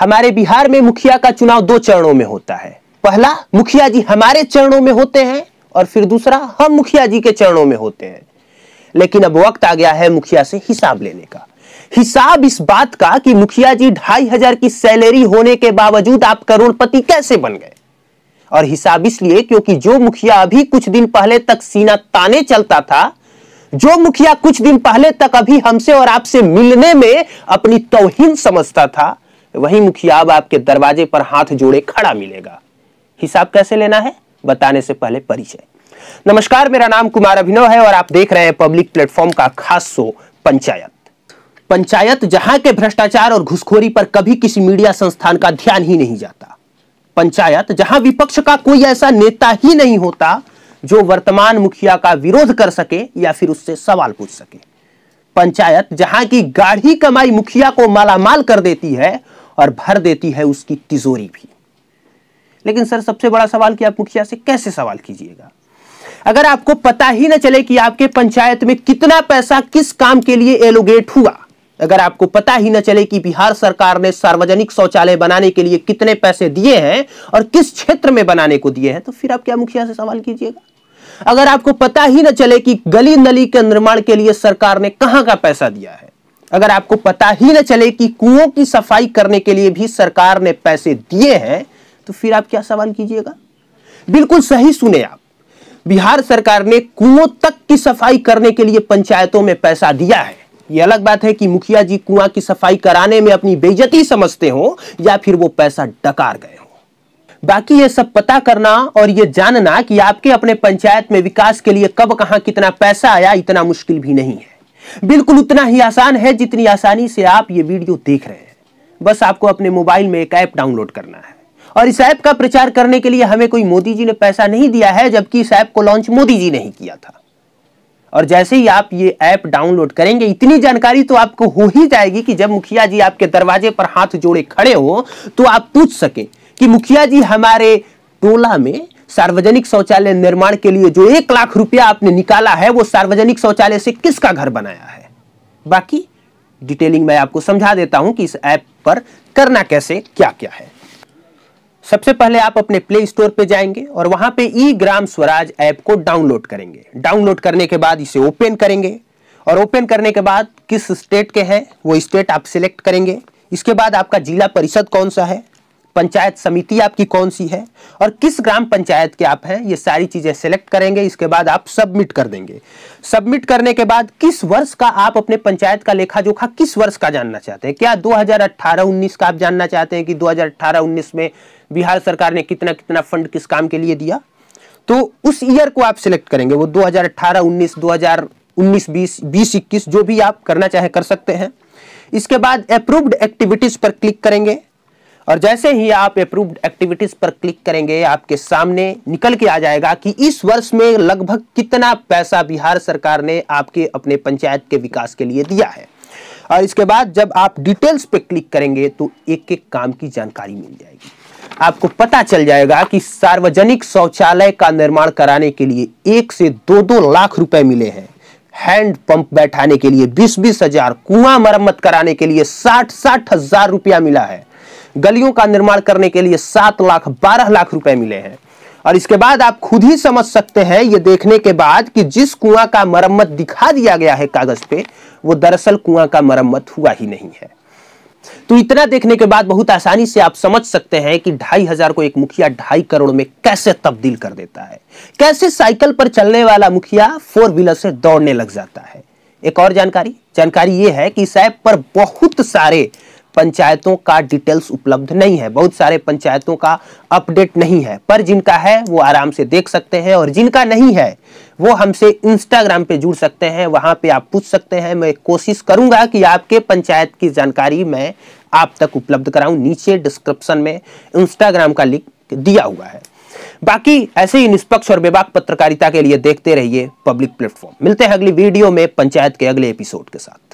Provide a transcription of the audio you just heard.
हमारे बिहार में मुखिया का चुनाव दो चरणों में होता है पहला मुखिया जी हमारे चरणों में होते हैं और फिर दूसरा हम मुखिया जी के चरणों में होते हैं लेकिन अब वक्त आ गया है मुखिया से हिसाब लेने का हिसाब इस बात का कि मुखिया जी ढाई हजार की सैलरी होने के बावजूद आप करोड़पति कैसे बन गए और हिसाब इसलिए क्योंकि जो मुखिया अभी कुछ दिन पहले तक सीना ताने चलता था जो मुखिया कुछ दिन पहले तक अभी हमसे और आपसे मिलने में अपनी तोहिन समझता था वही मुखिया अब आपके दरवाजे पर हाथ जोड़े खड़ा मिलेगा हिसाब कैसे लेना है बताने से पहले परिचय नमस्कार मेरा नाम कुमार अभिनव है और आप देख रहे हैं पब्लिक प्लेटफॉर्म का खास शो पंचायत पंचायत जहां के भ्रष्टाचार और घुसखोरी पर कभी किसी मीडिया संस्थान का ध्यान ही नहीं जाता पंचायत जहां विपक्ष का कोई ऐसा नेता ही नहीं होता जो वर्तमान मुखिया का विरोध कर सके या फिर उससे सवाल पूछ सके पंचायत जहां की गाढ़ी कमाई मुखिया को मालामाल कर देती है और भर देती है उसकी तिजोरी भी लेकिन सर सबसे बड़ा सवाल कि आप मुखिया से कैसे सवाल कीजिएगा अगर आपको पता ही ना चले कि आपके पंचायत में कितना पैसा किस काम के लिए एलोगेट हुआ अगर आपको पता ही न चले कि बिहार सरकार ने सार्वजनिक शौचालय बनाने के लिए कितने पैसे दिए हैं और किस क्षेत्र में बनाने को दिए हैं तो फिर आप क्या मुखिया से सवाल कीजिएगा अगर आपको पता ही ना चले कि गली नली के निर्माण के लिए सरकार ने कहां का पैसा दिया है अगर आपको पता ही ना चले कि कुओं की सफाई करने के लिए भी सरकार ने पैसे दिए हैं तो फिर आप क्या सवाल कीजिएगा बिल्कुल सही सुने आप बिहार सरकार ने कुओं तक की सफाई करने के लिए पंचायतों में पैसा दिया है यह अलग बात है कि मुखिया जी कुआं की सफाई कराने में अपनी बेइज्जती समझते हो या फिर वो पैसा डकार गए हो बाकी यह सब पता करना और ये जानना कि आपके अपने पंचायत में विकास के लिए कब कहां कितना पैसा आया इतना मुश्किल भी नहीं है बिल्कुल उतना ही आसान है जितनी आसानी से आप ये वीडियो देख रहे हैं बस आपको अपने मोबाइल में एक ऐप डाउनलोड करना है और इस ऐप का प्रचार करने के लिए हमें कोई मोदी जी ने पैसा नहीं दिया है जबकि इस ऐप को लॉन्च मोदी जी ने ही किया था और जैसे ही आप ये ऐप डाउनलोड करेंगे इतनी जानकारी तो आपको हो ही जाएगी कि जब मुखिया जी आपके दरवाजे पर हाथ जोड़े खड़े हो तो आप पूछ सके कि मुखिया जी हमारे टोला में सार्वजनिक शौचालय निर्माण के लिए जो एक लाख रुपया आपने निकाला है वो सार्वजनिक शौचालय से किसका घर बनाया है बाकी डिटेलिंग मैं आपको समझा देता हूं कि इस ऐप पर करना कैसे क्या क्या है सबसे पहले आप अपने प्ले स्टोर पर जाएंगे और वहां पे ई ग्राम स्वराज ऐप को डाउनलोड करेंगे डाउनलोड करने के बाद इसे ओपन करेंगे और ओपन करने के बाद किस स्टेट के हैं वो स्टेट आप सिलेक्ट करेंगे इसके बाद आपका जिला परिषद कौन सा है पंचायत समिति आपकी कौन सी है और किस ग्राम पंचायत के आप हैं ये सारी चीज़ें सेलेक्ट करेंगे इसके बाद आप सबमिट कर देंगे सबमिट करने के बाद किस वर्ष का आप अपने पंचायत का लेखा जोखा किस वर्ष का जानना चाहते हैं क्या 2018-19 का आप जानना चाहते हैं कि 2018-19 में बिहार सरकार ने कितना कितना फंड किस काम के लिए दिया तो उस ईयर को आप सिलेक्ट करेंगे वो 2018-19 2019 20 जो भी आप करना चाहे कर सकते हैं इसके बाद अप्रूव्ड एक्टिविटीज पर क्लिक करेंगे और जैसे ही आप अप्रूव्ड एक्टिविटीज पर क्लिक करेंगे आपके सामने निकल के आ जाएगा कि इस वर्ष में लगभग कितना पैसा बिहार सरकार ने आपके अपने पंचायत के विकास के लिए दिया है और इसके बाद जब आप डिटेल्स पे क्लिक करेंगे तो एक एक काम की जानकारी मिल जाएगी आपको पता चल जाएगा कि सार्वजनिक शौचालय का निर्माण कराने के लिए एक से दो दो लाख रुपए मिले हैं हैंड पंप बैठाने के लिए बीस बीस हजार कुआं मरम्मत कराने के लिए साठ साठ हजार रुपया मिला है गलियों का निर्माण करने के लिए सात लाख बारह लाख रुपए मिले हैं और इसके बाद आप खुद ही समझ सकते हैं ये देखने के बाद कि जिस कुआं का मरम्मत दिखा दिया गया है कागज पे वो दरअसल कुआं का मरम्मत हुआ ही नहीं है तो इतना देखने के बाद बहुत आसानी से आप समझ सकते हैं कि ढाई हजार को एक मुखिया ढाई करोड़ में कैसे तब्दील कर देता है कैसे साइकिल पर चलने वाला मुखिया फोर व्हीलर से दौड़ने लग जाता है एक और जानकारी जानकारी ये है कि इस ऐप पर बहुत सारे पंचायतों का डिटेल्स उपलब्ध नहीं है बहुत सारे पंचायतों का अपडेट नहीं है पर जिनका है वो आराम से देख सकते हैं और जिनका नहीं है वो हमसे इंस्टाग्राम पे जुड़ सकते हैं वहां पे आप पूछ सकते हैं मैं कोशिश करूंगा कि आपके पंचायत की जानकारी मैं आप तक उपलब्ध कराऊं नीचे डिस्क्रिप्शन में इंस्टाग्राम का लिंक दिया हुआ है बाकी ऐसे ही निष्पक्ष और बेबाक पत्रकारिता के लिए देखते रहिए पब्लिक प्लेटफॉर्म मिलते हैं अगली वीडियो में पंचायत के अगले एपिसोड के साथ